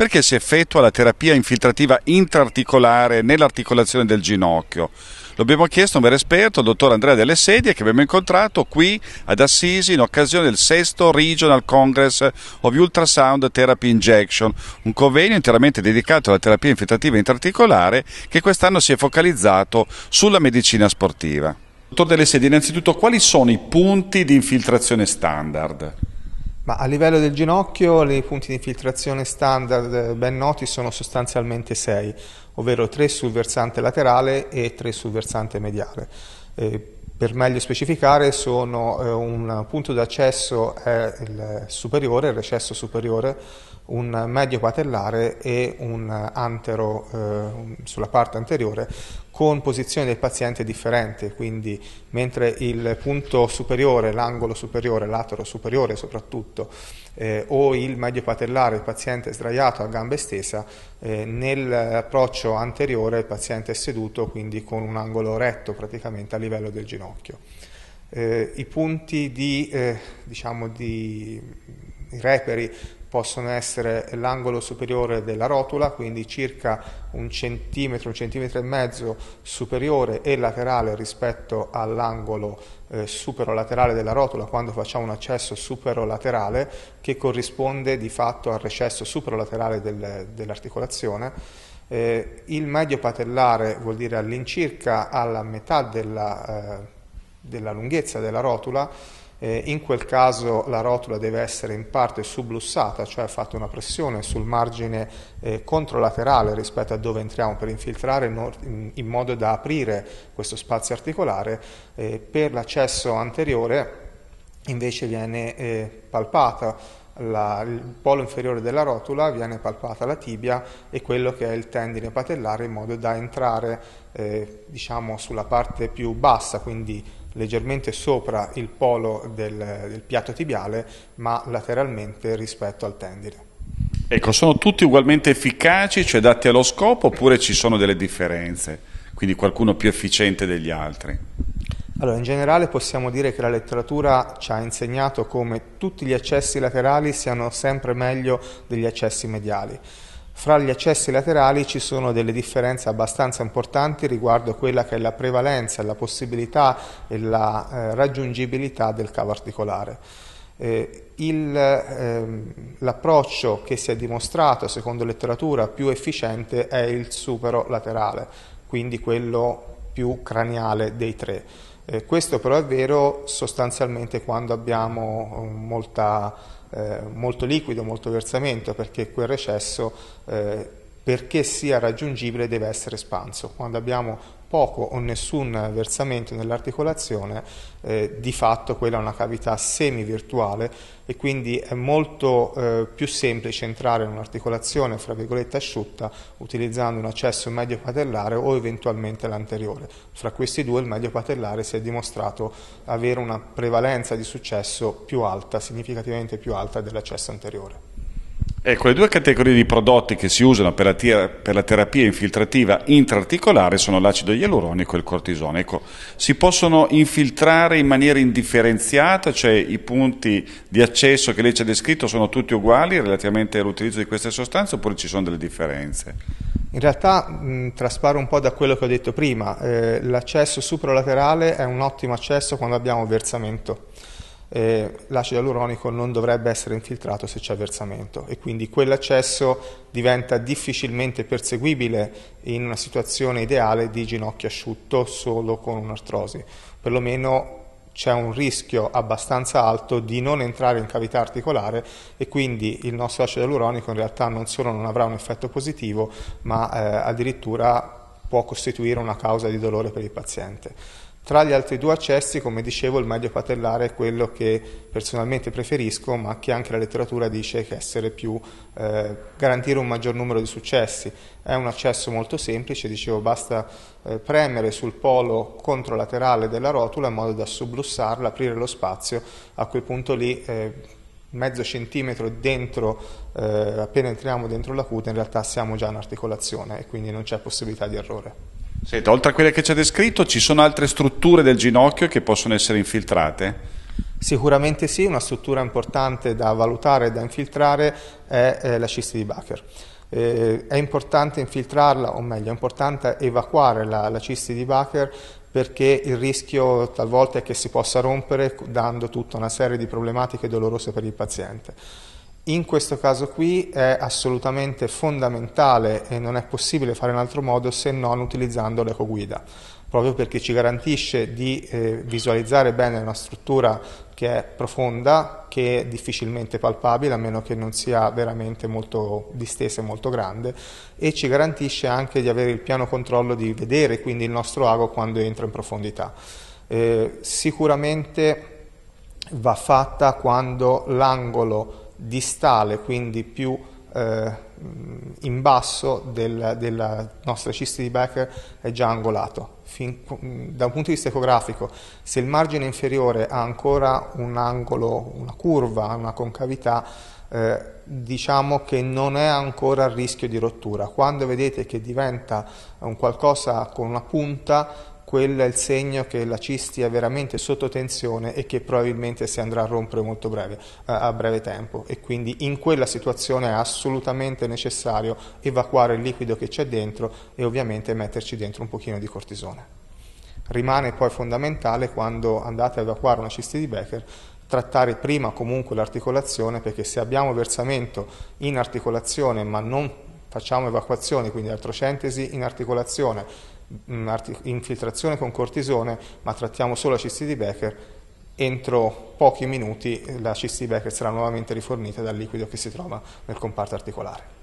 perché si effettua la terapia infiltrativa intraarticolare nell'articolazione del ginocchio. Lo abbiamo chiesto a un vero esperto, il dottor Andrea Delle Sedie, che abbiamo incontrato qui ad Assisi in occasione del sesto Regional Congress of Ultrasound Therapy Injection, un convegno interamente dedicato alla terapia infiltrativa intraarticolare che quest'anno si è focalizzato sulla medicina sportiva. Dottor Delle Sedie, innanzitutto quali sono i punti di infiltrazione standard? Ma a livello del ginocchio i punti di infiltrazione standard eh, ben noti sono sostanzialmente 6, ovvero 3 sul versante laterale e 3 sul versante mediale. Eh, per meglio specificare sono eh, un punto d'accesso è il superiore, il recesso superiore, un medio patellare e un antero eh, sulla parte anteriore con posizione del paziente differente, quindi mentre il punto superiore, l'angolo superiore, l'atero superiore soprattutto, eh, o il medio patellare, il paziente è sdraiato a gamba estesa, eh, nell'approccio anteriore il paziente è seduto, quindi con un angolo retto praticamente a livello del ginocchio. Eh, I punti di, eh, diciamo di, i reperi possono essere l'angolo superiore della rotula, quindi circa un centimetro, un centimetro e mezzo superiore e laterale rispetto all'angolo eh, superolaterale della rotula quando facciamo un accesso superolaterale che corrisponde di fatto al recesso superolaterale del, dell'articolazione. Eh, il medio patellare vuol dire all'incirca alla metà della, eh, della lunghezza della rotula eh, in quel caso la rotola deve essere in parte sublussata, cioè fatta una pressione sul margine eh, controlaterale rispetto a dove entriamo per infiltrare in, in modo da aprire questo spazio articolare. Eh, per l'accesso anteriore invece viene eh, palpata la, il polo inferiore della rotula viene palpata la tibia e quello che è il tendine patellare in modo da entrare eh, diciamo sulla parte più bassa, quindi leggermente sopra il polo del, del piatto tibiale, ma lateralmente rispetto al tendine. Ecco, sono tutti ugualmente efficaci, cioè dati allo scopo, oppure ci sono delle differenze? Quindi qualcuno più efficiente degli altri? Allora, in generale possiamo dire che la letteratura ci ha insegnato come tutti gli accessi laterali siano sempre meglio degli accessi mediali. Fra gli accessi laterali ci sono delle differenze abbastanza importanti riguardo quella che è la prevalenza, la possibilità e la eh, raggiungibilità del cavo articolare. Eh, ehm, l'approccio che si è dimostrato, secondo letteratura, più efficiente è il supero laterale, quindi quello più craniale dei tre. Eh, questo però è vero sostanzialmente quando abbiamo eh, molta, eh, molto liquido, molto versamento, perché quel recesso eh, perché sia raggiungibile deve essere espanso. Quando abbiamo poco o nessun versamento nell'articolazione, eh, di fatto quella è una cavità semi-virtuale e quindi è molto eh, più semplice entrare in un'articolazione, fra virgolette, asciutta utilizzando un accesso medio patellare o eventualmente l'anteriore. Fra questi due il medio patellare si è dimostrato avere una prevalenza di successo più alta, significativamente più alta dell'accesso anteriore. Ecco, le due categorie di prodotti che si usano per la, ter- per la terapia infiltrativa intraarticolare sono l'acido ialuronico e il cortisone. Ecco, si possono infiltrare in maniera indifferenziata, cioè i punti di accesso che lei ci ha descritto sono tutti uguali relativamente all'utilizzo di queste sostanze oppure ci sono delle differenze? In realtà mh, trasparo un po' da quello che ho detto prima, eh, l'accesso supralaterale è un ottimo accesso quando abbiamo versamento eh, l'acido ialuronico non dovrebbe essere infiltrato se c'è versamento e quindi quell'accesso diventa difficilmente perseguibile in una situazione ideale di ginocchio asciutto solo con un'artrosi. Perlomeno c'è un rischio abbastanza alto di non entrare in cavità articolare e quindi il nostro acido ialuronico in realtà non solo non avrà un effetto positivo ma eh, addirittura può costituire una causa di dolore per il paziente. Tra gli altri due accessi, come dicevo, il medio patellare è quello che personalmente preferisco, ma che anche la letteratura dice che essere più eh, garantire un maggior numero di successi. È un accesso molto semplice, dicevo, basta eh, premere sul polo controlaterale della rotula in modo da sublussarla, aprire lo spazio, a quel punto lì eh, mezzo centimetro dentro, eh, appena entriamo dentro la cute, in realtà siamo già in articolazione e quindi non c'è possibilità di errore. Senta, oltre a quelle che ci ha descritto, ci sono altre strutture del ginocchio che possono essere infiltrate? Sicuramente sì, una struttura importante da valutare e da infiltrare è eh, la cisti di Bacher. Eh, è importante infiltrarla, o meglio, è importante evacuare la, la cisti di Bacher perché il rischio talvolta è che si possa rompere dando tutta una serie di problematiche dolorose per il paziente. In questo caso qui è assolutamente fondamentale e non è possibile fare in altro modo se non utilizzando l'ecoguida, proprio perché ci garantisce di eh, visualizzare bene una struttura che è profonda, che è difficilmente palpabile, a meno che non sia veramente molto distesa e molto grande, e ci garantisce anche di avere il piano controllo di vedere quindi il nostro ago quando entra in profondità. Eh, sicuramente va fatta quando l'angolo distale, quindi più eh, in basso del, della nostra cisti di Becker è già angolato. Fin, da un punto di vista ecografico, se il margine inferiore ha ancora un angolo, una curva, una concavità, eh, diciamo che non è ancora a rischio di rottura. Quando vedete che diventa un qualcosa con una punta, quello è il segno che la cisti è veramente sotto tensione e che probabilmente si andrà a rompere molto breve, a breve tempo e quindi in quella situazione è assolutamente necessario evacuare il liquido che c'è dentro e ovviamente metterci dentro un pochino di cortisone. Rimane poi fondamentale quando andate a evacuare una cisti di Becker trattare prima comunque l'articolazione perché se abbiamo versamento in articolazione ma non facciamo evacuazioni, quindi artrocentesi in articolazione, infiltrazione con cortisone, ma trattiamo solo la cisti di Becker, entro pochi minuti la cisti di Becker sarà nuovamente rifornita dal liquido che si trova nel comparto articolare.